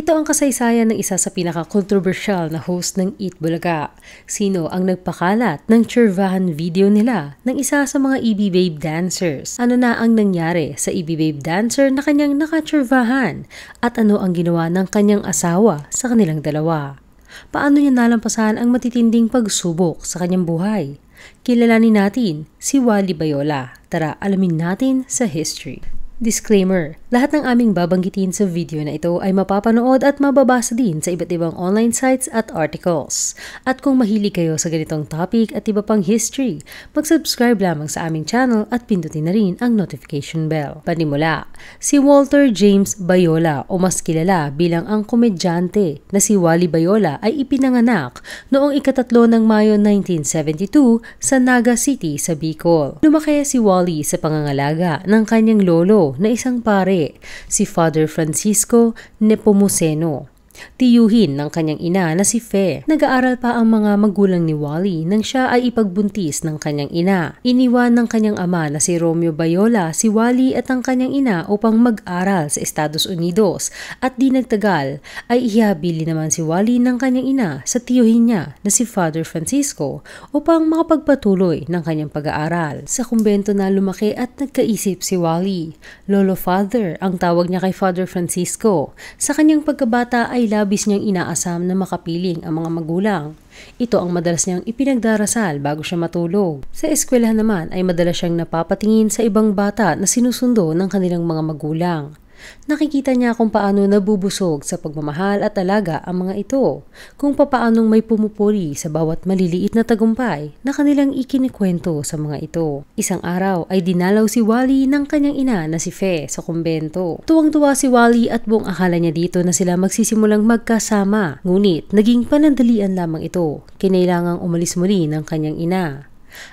Ito ang kasaysayan ng isa sa pinaka-controversial na host ng Eat Bulaga. Sino ang nagpakalat ng Chervahan video nila ng isa sa mga EB Babe dancers? Ano na ang nangyari sa EB Babe dancer na kanyang nakachervahan? At ano ang ginawa ng kanyang asawa sa kanilang dalawa? Paano niya nalampasan ang matitinding pagsubok sa kanyang buhay? Kilalanin natin si Wally Bayola. Tara, alamin natin sa history. Disclaimer, lahat ng aming babanggitin sa video na ito ay mapapanood at mababasa din sa iba't ibang online sites at articles. At kung mahilig kayo sa ganitong topic at iba pang history, mag-subscribe lamang sa aming channel at pindutin na rin ang notification bell. Panimula, si Walter James Bayola o mas kilala bilang ang komedyante na si Wally Bayola ay ipinanganak noong ikatatlo ng Mayo 1972 sa Naga City sa Bicol. Lumaki si Wally sa pangangalaga ng kanyang lolo na isang pare si Father Francisco Nepomuceno Tiyuhin ng kanyang ina na si Fe. Nag-aaral pa ang mga magulang ni Wally nang siya ay ipagbuntis ng kanyang ina. Iniwan ng kanyang ama na si Romeo Bayola si Wally at ang kanyang ina upang mag-aral sa Estados Unidos at di nagtagal ay ihabili naman si Wally ng kanyang ina sa tiyuhin niya na si Father Francisco upang makapagpatuloy ng kanyang pag-aaral. Sa kumbento na lumaki at nagkaisip si Wally. Lolo Father ang tawag niya kay Father Francisco. Sa kanyang pagkabata ay labis niyang inaasam na makapiling ang mga magulang. Ito ang madalas niyang ipinagdarasal bago siya matulog. Sa eskwelahan naman ay madalas siyang napapatingin sa ibang bata na sinusundo ng kanilang mga magulang. Nakikita niya kung paano nabubusog sa pagmamahal at alaga ang mga ito, kung papaanong may pumupuri sa bawat maliliit na tagumpay na kanilang ikinikwento sa mga ito. Isang araw ay dinalaw si Wally ng kanyang ina na si Fe sa kumbento. Tuwang-tuwa si Wally at buong akala niya dito na sila magsisimulang magkasama, ngunit naging panandalian lamang ito. Kinailangang umalis muli ng kanyang ina.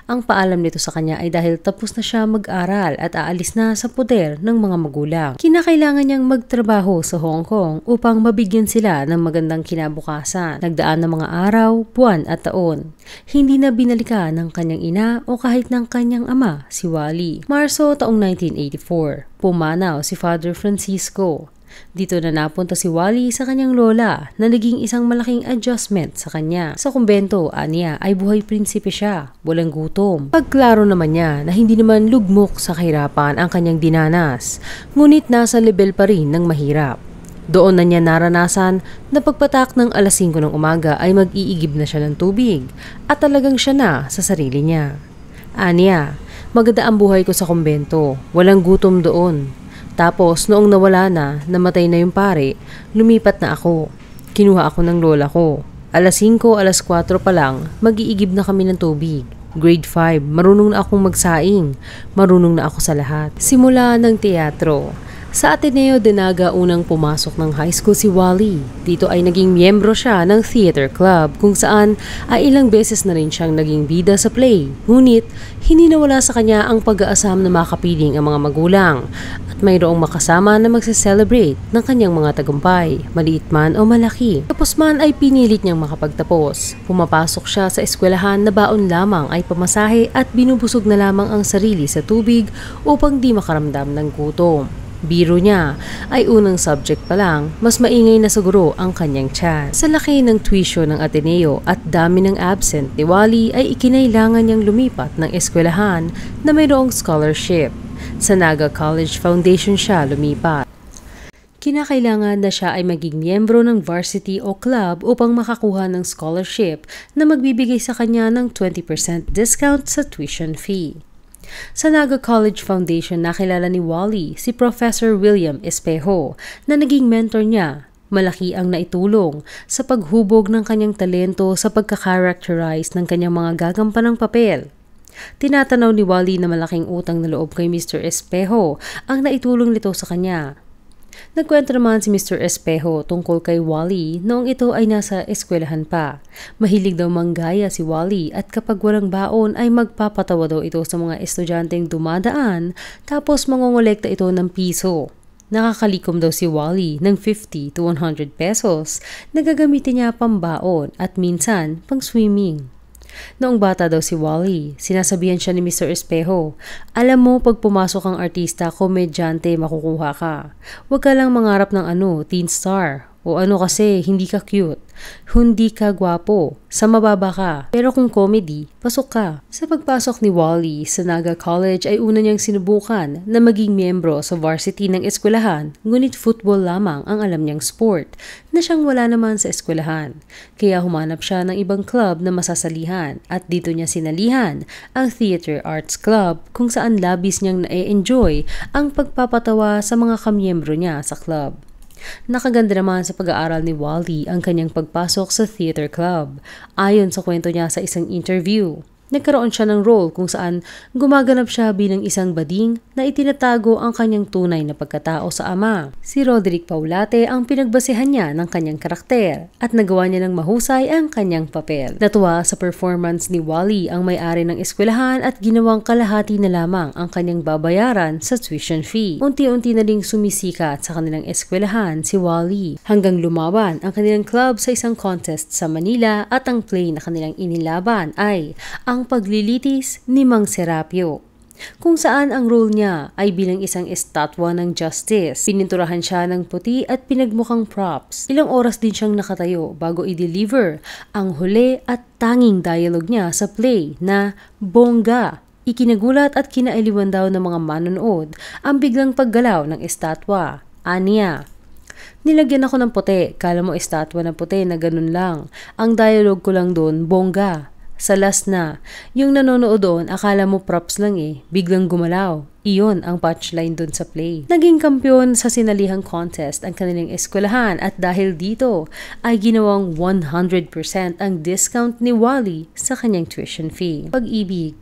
Ang paalam nito sa kanya ay dahil tapos na siya mag-aral at aalis na sa poder ng mga magulang. Kinakailangan niyang magtrabaho sa Hong Kong upang mabigyan sila ng magandang kinabukasan. Nagdaan ng mga araw, buwan at taon. Hindi na binalika ng kanyang ina o kahit ng kanyang ama si Wally. Marso taong 1984, pumanaw si Father Francisco dito na napunta si Wally sa kanyang lola na naging isang malaking adjustment sa kanya. Sa kumbento, aniya, ay buhay prinsipe siya, walang gutom. Pagklaro naman niya na hindi naman lugmok sa kahirapan ang kanyang dinanas, ngunit nasa level pa rin ng mahirap. Doon na niya naranasan na pagpatak ng alas 5 ng umaga ay mag-iigib na siya ng tubig at talagang siya na sa sarili niya. Anya, maganda ang buhay ko sa kumbento. Walang gutom doon. Tapos noong nawala na, namatay na yung pare, lumipat na ako. Kinuha ako ng lola ko. Alas 5, alas 4 pa lang, mag-iigib na kami ng tubig. Grade 5, marunong na akong magsaing. Marunong na ako sa lahat. Simula ng teatro, sa Ateneo de Naga unang pumasok ng high school si Wally. Dito ay naging miyembro siya ng theater club kung saan ay ilang beses na rin siyang naging bida sa play. Ngunit hindi nawala sa kanya ang pag-aasam na makapiling ang mga magulang at mayroong makasama na magse-celebrate ng kanyang mga tagumpay, maliit man o malaki. Tapos man ay pinilit niyang makapagtapos. Pumapasok siya sa eskwelahan na baon lamang ay pamasahe at binubusog na lamang ang sarili sa tubig upang di makaramdam ng gutom. Biro niya ay unang subject pa lang, mas maingay na siguro ang kanyang chat. Sa laki ng tuition ng Ateneo at dami ng absent ni Wally ay ikinailangan niyang lumipat ng eskwelahan na mayroong scholarship. Sa Naga College Foundation siya lumipat. Kinakailangan na siya ay maging miyembro ng varsity o club upang makakuha ng scholarship na magbibigay sa kanya ng 20% discount sa tuition fee. Sa Naga College Foundation, nakilala ni Wally si Professor William Espejo na naging mentor niya Malaki ang naitulong sa paghubog ng kanyang talento sa pagkakarakterize ng kanyang mga gagampanang papel. Tinatanaw ni Wally na malaking utang na loob kay Mr. Espejo ang naitulong nito sa kanya Nagkwento naman si Mr. Espejo tungkol kay Wally noong ito ay nasa eskwelahan pa. Mahilig daw manggaya si Wally at kapag walang baon ay magpapatawa daw ito sa mga estudyanteng dumadaan tapos mangongolekta ito ng piso. Nakakalikom daw si Wally ng 50 to 100 pesos na gagamitin niya pambaon at minsan pang swimming. Noong bata daw si Wally, sinasabihan siya ni Mr. Espejo, alam mo pag pumasok ang artista, komedyante makukuha ka. Huwag ka lang mangarap ng ano, teen star o ano kasi, hindi ka cute. Hindi ka gwapo. Sa mababa ka. Pero kung comedy, pasok ka. Sa pagpasok ni Wally sa Naga College ay una niyang sinubukan na maging miyembro sa varsity ng eskwelahan, ngunit football lamang ang alam niyang sport na siyang wala naman sa eskwelahan. Kaya humanap siya ng ibang club na masasalihan at dito niya sinalihan ang Theater Arts Club kung saan labis niyang na-enjoy ang pagpapatawa sa mga kamyembro niya sa club. Nakaganda naman sa pag-aaral ni Wally ang kanyang pagpasok sa theater club, ayon sa kwento niya sa isang interview. Nagkaroon siya ng role kung saan gumaganap siya bilang isang bading na itinatago ang kanyang tunay na pagkatao sa ama. Si Roderick Paulate ang pinagbasehan niya ng kanyang karakter at nagawa niya ng mahusay ang kanyang papel. Natuwa sa performance ni Wally ang may-ari ng eskwelahan at ginawang kalahati na lamang ang kanyang babayaran sa tuition fee. Unti-unti na ding sumisikat sa kanilang eskwelahan si Wally hanggang lumaban ang kanilang club sa isang contest sa Manila at ang play na kanilang inilaban ay ang ang paglilitis ni Mang Serapio kung saan ang role niya ay bilang isang estatwa ng justice. Pininturahan siya ng puti at pinagmukhang props. Ilang oras din siyang nakatayo bago i-deliver ang huli at tanging dialogue niya sa play na Bongga Ikinagulat at kinailiwan daw ng mga manonood ang biglang paggalaw ng estatwa. Aniya. Nilagyan ako ng puti, kala mo estatwa na puti na ganun lang. Ang dialogue ko lang doon, bongga. Sa last na, yung nanonood doon, akala mo props lang eh, biglang gumalaw. Iyon ang punchline doon sa play. Naging kampiyon sa sinalihang contest ang kanilang eskwelahan at dahil dito ay ginawang 100% ang discount ni Wally sa kanyang tuition fee. Pag-ibig,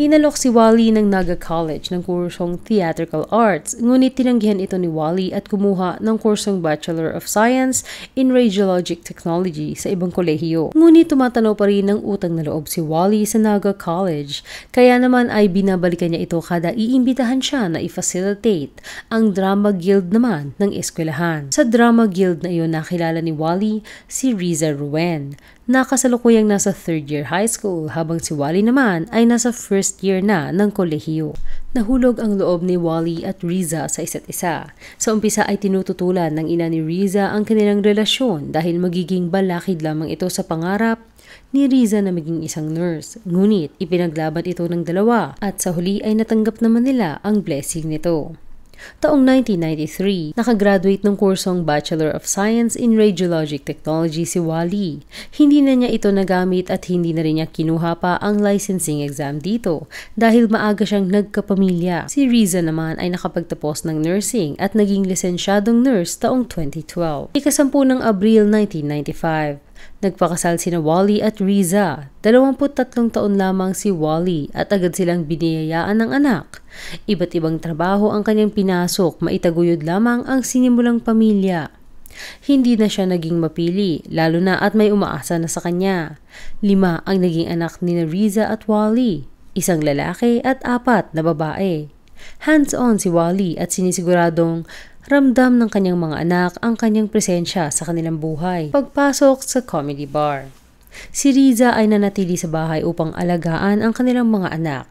Inalok si Wally ng Naga College ng kursong Theatrical Arts, ngunit tinanggihan ito ni Wally at kumuha ng kursong Bachelor of Science in Radiologic Technology sa ibang kolehiyo. Ngunit tumatanaw pa rin ng utang na loob si Wally sa Naga College, kaya naman ay binabalikan niya ito kada iimbitahan siya na i-facilitate ang Drama Guild naman ng eskwelahan. Sa Drama Guild na iyon nakilala ni Wally si Riza Ruen, nakasalukuyang nasa third year high school habang si Wally naman ay nasa first first year na ng kolehiyo. Nahulog ang loob ni Wally at Riza sa isa't isa. Sa umpisa ay tinututulan ng ina ni Riza ang kanilang relasyon dahil magiging balakid lamang ito sa pangarap ni Riza na maging isang nurse. Ngunit ipinaglaban ito ng dalawa at sa huli ay natanggap naman nila ang blessing nito taong 1993. Nakagraduate ng kursong Bachelor of Science in Radiologic Technology si Wally. Hindi na niya ito nagamit at hindi na rin niya kinuha pa ang licensing exam dito dahil maaga siyang nagkapamilya. Si Riza naman ay nakapagtapos ng nursing at naging lisensyadong nurse taong 2012. Ikasampu ng Abril 1995. Nagpakasal sina Wally at Riza. 23 taon lamang si Wally at agad silang biniyayaan ng anak. Iba't ibang trabaho ang kanyang pinasok, maitaguyod lamang ang sinimulang pamilya. Hindi na siya naging mapili, lalo na at may umaasa na sa kanya. Lima ang naging anak ni Riza at Wally, isang lalaki at apat na babae. Hands-on si Wally at siniguradong ramdam ng kanyang mga anak ang kanyang presensya sa kanilang buhay. Pagpasok sa comedy bar. Si Riza ay nanatili sa bahay upang alagaan ang kanilang mga anak.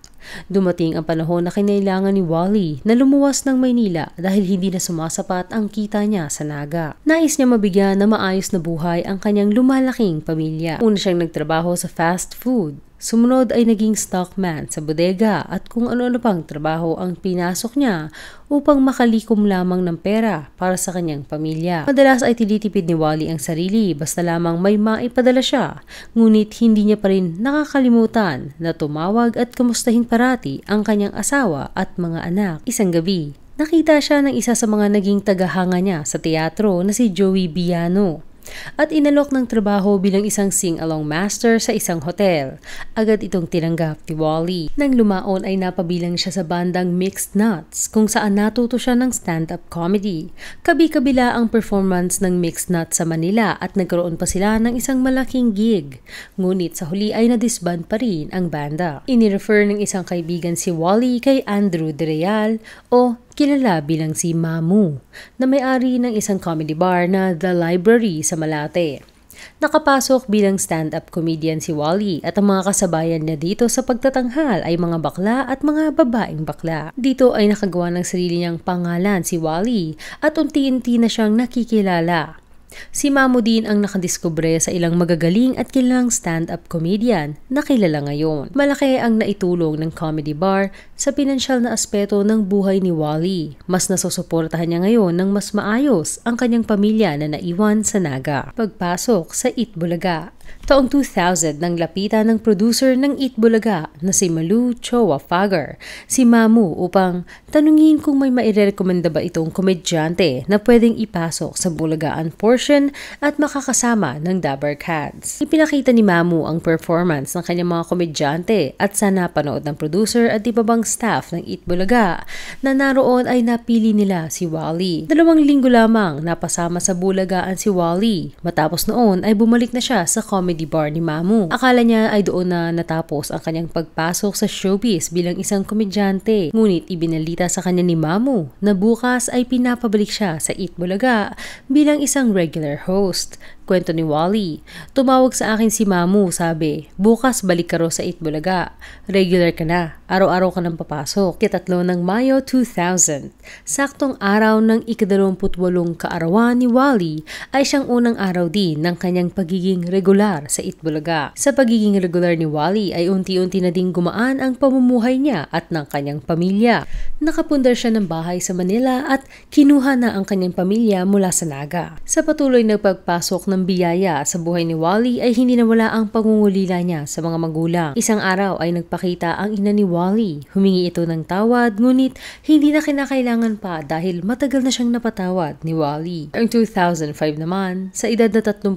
Dumating ang panahon na kinailangan ni Wally na lumuwas ng Maynila dahil hindi na sumasapat ang kita niya sa Naga. Nais niya mabigyan na maayos na buhay ang kanyang lumalaking pamilya. Una siyang nagtrabaho sa fast food Sumunod ay naging stockman sa bodega at kung ano-ano pang trabaho ang pinasok niya upang makalikom lamang ng pera para sa kanyang pamilya. Madalas ay tilitipid ni Wally ang sarili basta lamang may maipadala siya, ngunit hindi niya pa rin nakakalimutan na tumawag at kamustahin parati ang kanyang asawa at mga anak. Isang gabi, nakita siya ng isa sa mga naging tagahanga niya sa teatro na si Joey Biano at inalok ng trabaho bilang isang sing-along master sa isang hotel. Agad itong tinanggap ni Wally. Nang lumaon ay napabilang siya sa bandang Mixed Nuts kung saan natuto siya ng stand-up comedy. Kabi-kabila ang performance ng Mixed Nuts sa Manila at nagkaroon pa sila ng isang malaking gig. Ngunit sa huli ay na-disband pa rin ang banda. Inirefer ng isang kaibigan si Wally kay Andrew De Real o kilala bilang si Mamu, na may-ari ng isang comedy bar na The Library sa Malate. Nakapasok bilang stand-up comedian si Wally at ang mga kasabayan niya dito sa pagtatanghal ay mga bakla at mga babaeng bakla. Dito ay nakagawa ng sarili niyang pangalan si Wally at unti-unti na siyang nakikilala. Si Mamo din ang nakadiskubre sa ilang magagaling at kilalang stand-up comedian na kilala ngayon. Malaki ang naitulong ng comedy bar sa pinansyal na aspeto ng buhay ni Wally. Mas nasusuportahan niya ngayon ng mas maayos ang kanyang pamilya na naiwan sa Naga. Pagpasok sa Itbulaga Taong 2000 nang lapitan ng producer ng Eat Bulaga na si Malu Chowa Fager, si Mamu upang tanungin kung may mairekomenda ba itong komedyante na pwedeng ipasok sa Bulagaan portion at makakasama ng Dabber Cats. Ipinakita ni Mamu ang performance ng kanyang mga komedyante at sa napanood ng producer at iba bang staff ng Eat Bulaga na naroon ay napili nila si Wally. Dalawang linggo lamang napasama sa Bulagaan si Wally. Matapos noon ay bumalik na siya sa comedy comedy bar ni Mamu. Akala niya ay doon na natapos ang kanyang pagpasok sa showbiz bilang isang komedyante. Ngunit ibinalita sa kanya ni Mamu na bukas ay pinapabalik siya sa Eat Bulaga bilang isang regular host. Kwento ni Wally. Tumawag sa akin si Mamu, sabi. Bukas balik ka raw sa Itbulaga. Regular ka na. Araw-araw ka nang papasok. Kitatlo ng Mayo 2000. Saktong araw ng ikadalawamputwalong kaarawan ni Wally ay siyang unang araw din ng kanyang pagiging regular sa Itbulaga. Sa pagiging regular ni Wally ay unti-unti na ding gumaan ang pamumuhay niya at ng kanyang pamilya. Nakapundar siya ng bahay sa Manila at kinuha na ang kanyang pamilya mula sa Naga. Sa patuloy na pagpasok ng biyaya sa buhay ni Wally ay hindi nawala ang pangungulila niya sa mga magulang. Isang araw ay nagpakita ang ina ni Wally. Humingi ito ng tawad ngunit hindi na kinakailangan pa dahil matagal na siyang napatawad ni Wally. Ang 2005 naman, sa edad na 33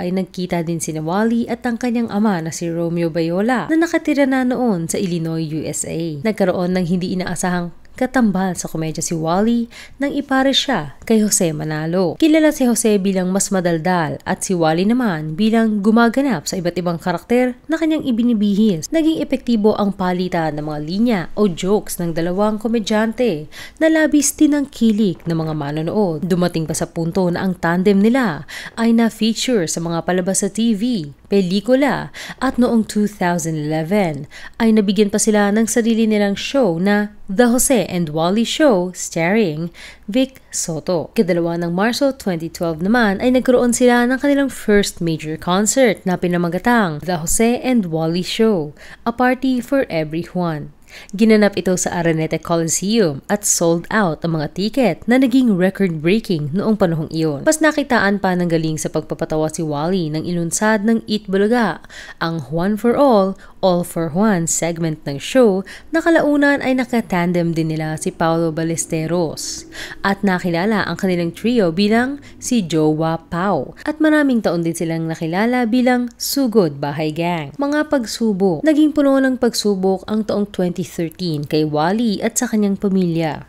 ay nagkita din si Wally at ang kanyang ama na si Romeo Bayola na nakatira na noon sa Illinois, USA. Nagkaroon ng hindi inaasahang katambal sa komedya si Wally nang ipare siya kay Jose Manalo. Kilala si Jose bilang mas madaldal at si Wally naman bilang gumaganap sa iba't ibang karakter na kanyang ibinibihis. Naging epektibo ang palitan ng mga linya o jokes ng dalawang komedyante na labis din ang tinangkilik ng mga manonood. Dumating pa sa punto na ang tandem nila ay na-feature sa mga palabas sa TV pelikula at noong 2011 ay nabigyan pa sila ng sarili nilang show na The Jose and Wally Show starring Vic Soto. Kadalawa ng Marso 2012 naman ay nagkaroon sila ng kanilang first major concert na pinamagatang The Jose and Wally Show, a party for everyone. Ginanap ito sa Araneta Coliseum at sold out ang mga tiket na naging record-breaking noong panahong iyon. Mas nakitaan pa ng galing sa pagpapatawa si Wally ng ilunsad ng Eat Bulaga, ang One for All All for One segment ng show, nakalaunan ay nakatandem din nila si Paolo Ballesteros at nakilala ang kanilang trio bilang si Jowa Pau at maraming taon din silang nakilala bilang Sugod Bahay Gang. Mga pagsubok, naging puno ng pagsubok ang taong 2013 kay Wally at sa kanyang pamilya.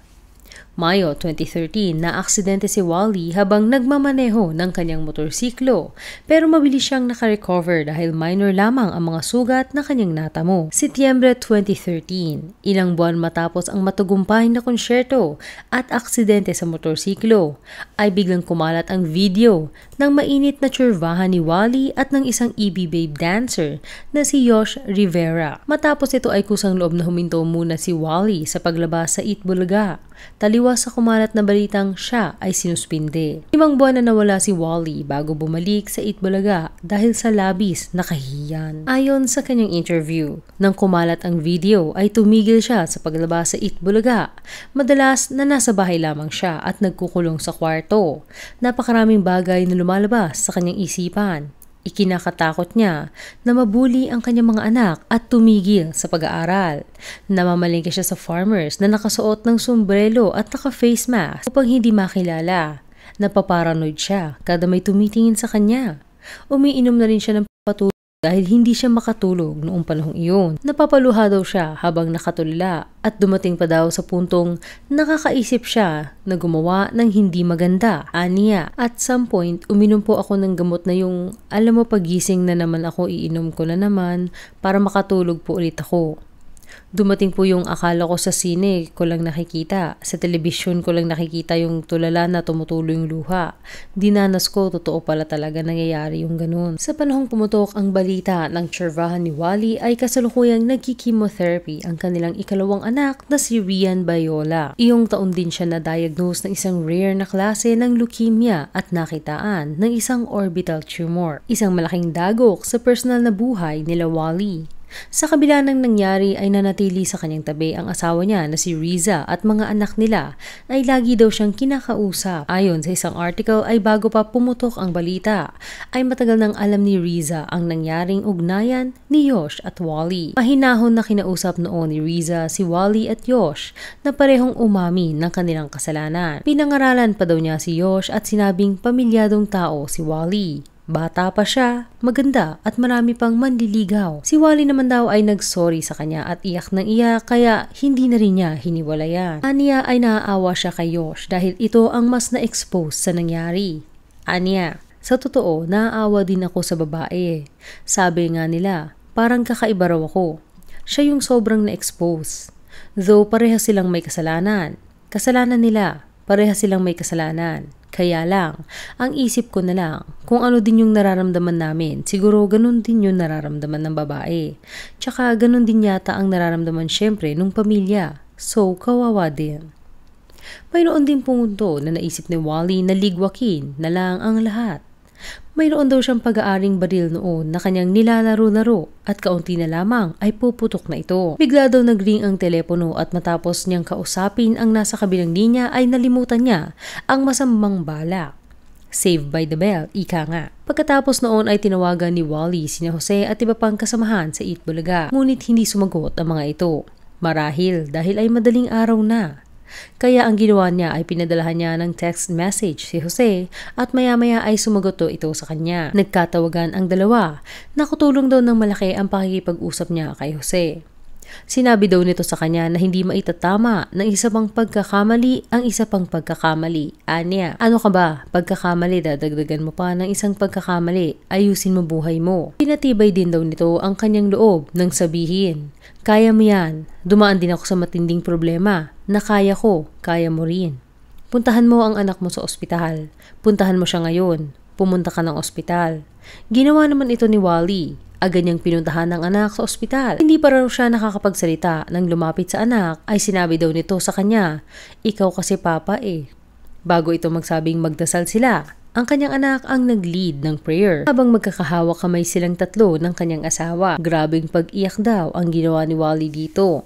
Mayo 2013 naaksidente si Wally habang nagmamaneho ng kanyang motorsiklo pero mabilis siyang nakarecover dahil minor lamang ang mga sugat na kanyang natamo. Setyembre 2013, ilang buwan matapos ang matagumpay na konsyerto at aksidente sa motorsiklo, ay biglang kumalat ang video ng mainit na tsurbahan ni Wally at ng isang EB Babe dancer na si Yosh Rivera. Matapos ito ay kusang loob na huminto muna si Wally sa paglabas sa Eat Bulaga taliwas sa kumalat na balitang siya ay sinuspinde. Limang buwan na nawala si Wally bago bumalik sa Itbulaga dahil sa labis na kahiyan. Ayon sa kanyang interview, nang kumalat ang video ay tumigil siya sa paglabas sa Itbulaga. Madalas na nasa bahay lamang siya at nagkukulong sa kwarto. Napakaraming bagay na lumalabas sa kanyang isipan Ikinakatakot niya na mabuli ang kanyang mga anak at tumigil sa pag-aaral. Namamalingka siya sa farmers na nakasuot ng sombrelo at naka-face mask upang hindi makilala. Napaparanoid siya kada may tumitingin sa kanya. Umiinom na rin siya ng patuloy dahil hindi siya makatulog noong panahong iyon. Napapaluha daw siya habang nakatulala at dumating pa daw sa puntong nakakaisip siya na gumawa ng hindi maganda. Aniya, at some point uminom po ako ng gamot na yung alam mo pagising na naman ako iinom ko na naman para makatulog po ulit ako. Dumating po yung akala ko sa sine ko lang nakikita, sa telebisyon ko lang nakikita yung tulala na tumutulo yung luha. Dinanas ko, totoo pala talaga nangyayari yung ganun. Sa panahong pumutok ang balita ng tsirvahan ni Wally ay kasalukuyang nagki-chemotherapy ang kanilang ikalawang anak na si Rian Bayola. Iyong taon din siya na-diagnose ng isang rare na klase ng leukemia at nakitaan ng isang orbital tumor. Isang malaking dagok sa personal na buhay nila Wally. Sa kabila ng nangyari ay nanatili sa kanyang tabi ang asawa niya na si Riza at mga anak nila ay lagi daw siyang kinakausap. Ayon sa isang article ay bago pa pumutok ang balita ay matagal nang alam ni Riza ang nangyaring ugnayan ni Yosh at Wally. Mahinahon na kinausap noon ni Riza si Wally at Yosh na parehong umami ng kanilang kasalanan. Pinangaralan pa daw niya si Yosh at sinabing pamilyadong tao si Wally. Bata pa siya, maganda at marami pang manliligaw. Si Wally naman daw ay nagsorry sa kanya at iyak ng iyak kaya hindi na rin niya hiniwalayan. Aniya ay naaawa siya kay Yosh dahil ito ang mas na-expose sa nangyari. Aniya, sa totoo, naaawa din ako sa babae. Sabi nga nila, parang kakaiba raw ako. Siya yung sobrang na-expose. Though pareha silang may kasalanan. Kasalanan nila, Pareha silang may kasalanan. Kaya lang, ang isip ko na lang, kung ano din yung nararamdaman namin, siguro ganun din yung nararamdaman ng babae. Tsaka ganun din yata ang nararamdaman syempre nung pamilya. So, kawawa din. noon din punto na naisip ni Wally na ligwakin na lang ang lahat. Mayroon daw siyang pag-aaring baril noon na kanyang nilalaro-laro at kaunti na lamang ay puputok na ito. Bigla daw nagring ang telepono at matapos niyang kausapin ang nasa kabilang linya ay nalimutan niya ang masamang balak. Saved by the Bell, ika nga. Pagkatapos noon ay tinawagan ni Wally, si Jose at iba pang kasamahan sa Itbulaga. Ngunit hindi sumagot ang mga ito. Marahil dahil ay madaling araw na kaya ang ginawa niya ay pinadalahan niya ng text message si Jose at maya-maya ay sumagot ito sa kanya. Nagkatawagan ang dalawa. Nakutulong daw ng malaki ang pakikipag-usap niya kay Jose. Sinabi daw nito sa kanya na hindi maitatama ng isa pang pagkakamali ang isa pang pagkakamali. Anya, ano ka ba? Pagkakamali, dadagdagan mo pa ng isang pagkakamali. Ayusin mo buhay mo. Pinatibay din daw nito ang kanyang loob nang sabihin kaya mo yan. Dumaan din ako sa matinding problema na kaya ko, kaya mo rin. Puntahan mo ang anak mo sa ospital. Puntahan mo siya ngayon. Pumunta ka ng ospital. Ginawa naman ito ni Wally. Agad niyang pinuntahan ng anak sa ospital. Hindi pa raw siya nakakapagsalita nang lumapit sa anak ay sinabi daw nito sa kanya, Ikaw kasi papa eh. Bago ito magsabing magdasal sila, ang kanyang anak ang nag-lead ng prayer habang magkakahawak kamay silang tatlo ng kanyang asawa. Grabing pag-iyak daw ang ginawa ni Wally dito.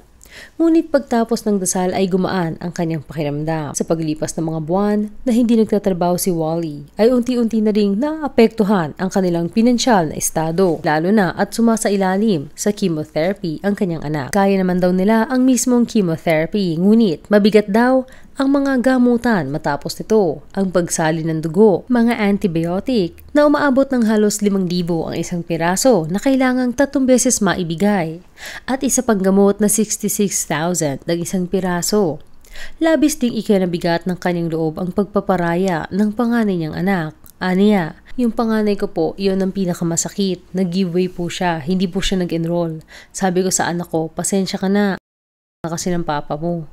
Ngunit pagtapos ng dasal ay gumaan ang kanyang pakiramdam. Sa paglipas ng mga buwan na hindi nagtatrabaho si Wally, ay unti-unti na ring naapektuhan ang kanilang pinansyal na estado, lalo na at sumasailalim sa chemotherapy ang kanyang anak. Kaya naman daw nila ang mismong chemotherapy, ngunit mabigat daw ang mga gamutan matapos nito, ang pagsali ng dugo, mga antibiotic na umaabot ng halos 5,000 ang isang piraso na kailangang tatlong beses maibigay at isa pang gamot na 66,000 ng isang piraso. Labis ding ikinabigat ng kanyang loob ang pagpaparaya ng panganay niyang anak. Aniya, yung panganay ko po, iyon ang pinakamasakit. Nag-giveaway po siya, hindi po siya nag-enroll. Sabi ko sa anak ko, pasensya ka na. Kasi ng papa mo.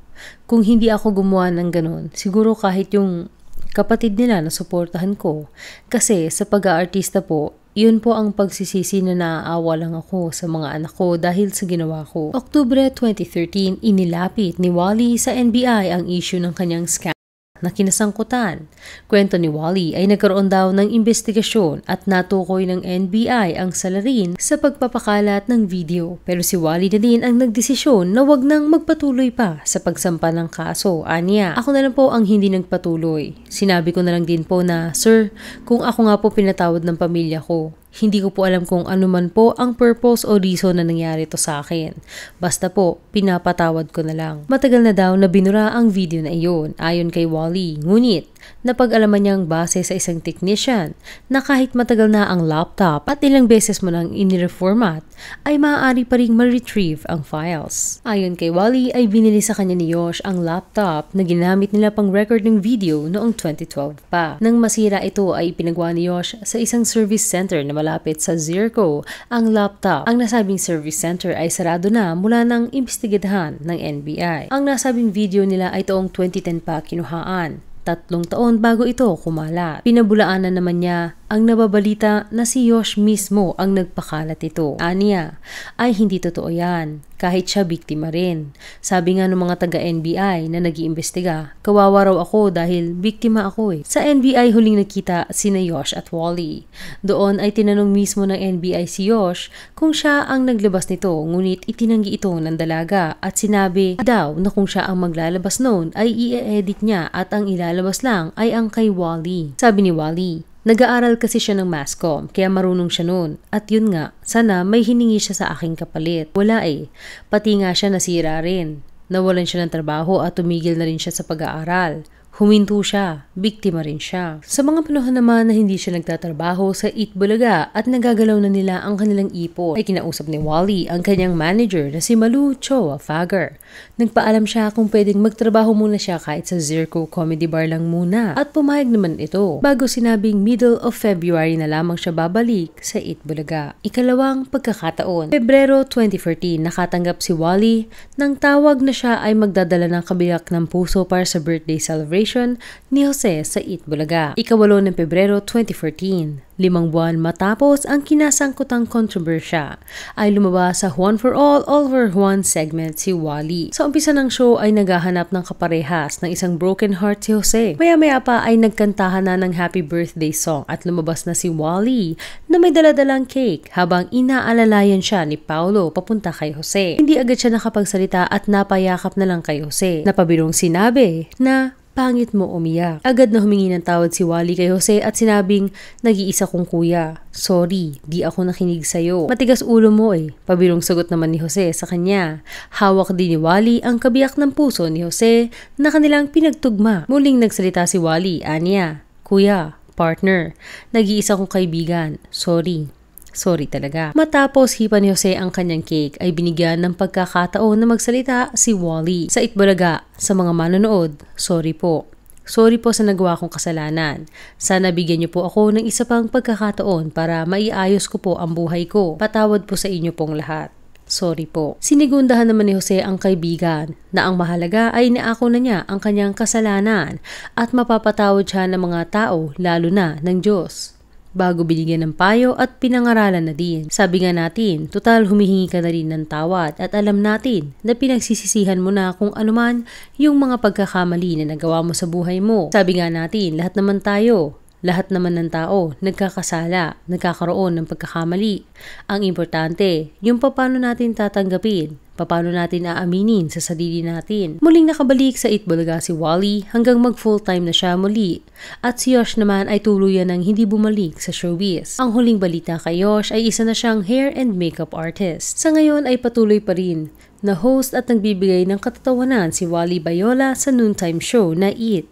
Kung hindi ako gumawa ng ganun, siguro kahit yung kapatid nila na suportahan ko. Kasi sa pag-aartista po, yun po ang pagsisisi na naaawa lang ako sa mga anak ko dahil sa ginawa ko. Oktubre 2013, inilapit ni Wally sa NBI ang issue ng kanyang scam na kinasangkutan. Kwento ni Wally ay nagkaroon daw ng investigasyon at natukoy ng NBI ang salarin sa pagpapakalat ng video. Pero si Wally na din ang nagdesisyon na wag nang magpatuloy pa sa pagsampa ng kaso. Anya, ako na lang po ang hindi nagpatuloy. Sinabi ko na lang din po na, Sir, kung ako nga po pinatawad ng pamilya ko, hindi ko po alam kung ano man po ang purpose o reason na nangyari to sa akin. Basta po, pinapatawad ko na lang. Matagal na daw na binura ang video na iyon ayon kay Wally. Ngunit, na pag alaman niyang base sa isang technician na kahit matagal na ang laptop at ilang beses mo nang inireformat, ay maaari pa rin ma-retrieve ang files. Ayon kay Wally ay binili sa kanya ni Yosh ang laptop na ginamit nila pang record ng video noong 2012 pa. Nang masira ito ay ipinagawa ni Yosh sa isang service center na malapit sa Zirco ang laptop. Ang nasabing service center ay sarado na mula ng imbestigahan ng NBI. Ang nasabing video nila ay toong 2010 pa kinuhaan Tatlong taon bago ito kumala. Pinabulaanan naman niya ang nababalita na si Yosh mismo ang nagpakalat ito. Aniya, ay hindi totoo yan, kahit siya biktima rin. Sabi nga ng mga taga-NBI na nag-iimbestiga, kawawa raw ako dahil biktima ako eh. Sa NBI huling nakita sina Yosh at Wally. Doon ay tinanong mismo ng NBI si Yosh kung siya ang naglabas nito, ngunit itinanggi ito ng dalaga at sinabi daw na kung siya ang maglalabas noon ay i-edit niya at ang ilalabas lang ay ang kay Wally. Sabi ni Wally, Nag-aaral kasi siya ng mascom, kaya marunong siya noon. At yun nga, sana may hiningi siya sa aking kapalit. Wala eh. Pati nga siya nasira rin. Nawalan siya ng trabaho at tumigil na rin siya sa pag-aaral. Huminto siya, biktima rin siya. Sa mga panahon naman na hindi siya nagtatrabaho sa Eat Bulaga at nagagalaw na nila ang kanilang ipo, ay kinausap ni Wally ang kanyang manager na si Malu Choa Fager. Nagpaalam siya kung pwedeng magtrabaho muna siya kahit sa Zirco Comedy Bar lang muna at pumayag naman ito bago sinabing middle of February na lamang siya babalik sa Eat Bulaga. Ikalawang pagkakataon, Pebrero 2014 nakatanggap si Wally ng tawag na siya ay magdadala ng kabilak ng puso para sa birthday celebration Association ni Jose sa Itbulaga, ikawalo ng Pebrero 2014. Limang buwan matapos ang kinasangkutang kontrobersya ay lumabas sa Juan for All, All for Juan segment si Wally. Sa umpisa ng show ay naghahanap ng kaparehas ng isang broken heart si Jose. Maya-maya pa ay nagkantahan na ng happy birthday song at lumabas na si Wally na may daladalang cake habang inaalalayan siya ni Paolo papunta kay Jose. Hindi agad siya nakapagsalita at napayakap na lang kay Jose. Napabirong sinabi na Pangit mo umiyak. Agad na humingi ng tawad si Wally kay Jose at sinabing, nag-iisa kong kuya. Sorry, di ako nakinig sa'yo. Matigas ulo mo eh. Pabilong sagot naman ni Jose sa kanya. Hawak din ni Wally ang kabiyak ng puso ni Jose na kanilang pinagtugma. Muling nagsalita si Wally, Anya. Kuya, partner, nag-iisa kong kaibigan, sorry. Sorry talaga. Matapos hipa ni Jose ang kanyang cake ay binigyan ng pagkakataon na magsalita si Wally. Sa Itbulaga, sa mga manonood, sorry po. Sorry po sa nagawa kong kasalanan. Sana bigyan niyo po ako ng isa pang pagkakataon para maiayos ko po ang buhay ko. Patawad po sa inyo pong lahat. Sorry po. Sinigundahan naman ni Jose ang kaibigan na ang mahalaga ay naako na niya ang kanyang kasalanan at mapapatawad siya ng mga tao lalo na ng Diyos bago binigyan ng payo at pinangaralan na din. Sabi nga natin, total humihingi ka na rin ng tawad at alam natin na pinagsisisihan mo na kung anuman yung mga pagkakamali na nagawa mo sa buhay mo. Sabi nga natin, lahat naman tayo lahat naman ng tao nagkakasala, nagkakaroon ng pagkakamali. Ang importante, yung paano natin tatanggapin Paano natin aaminin sa sarili natin? Muling nakabalik sa Itbulaga si Wally hanggang mag full-time na siya muli. At si Yosh naman ay tuluyan ng hindi bumalik sa showbiz. Ang huling balita kay Yosh ay isa na siyang hair and makeup artist. Sa ngayon ay patuloy pa rin na host at nagbibigay ng katatawanan si Wally Bayola sa noontime show na Eat.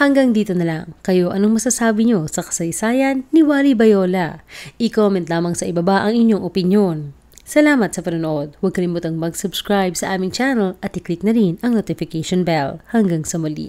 Hanggang dito na lang. Kayo, anong masasabi nyo sa kasaysayan ni Wally Bayola? I-comment lamang sa ibaba ang inyong opinion. Salamat sa panonood. Huwag kalimutang mag-subscribe sa aming channel at i-click na rin ang notification bell. Hanggang sa muli.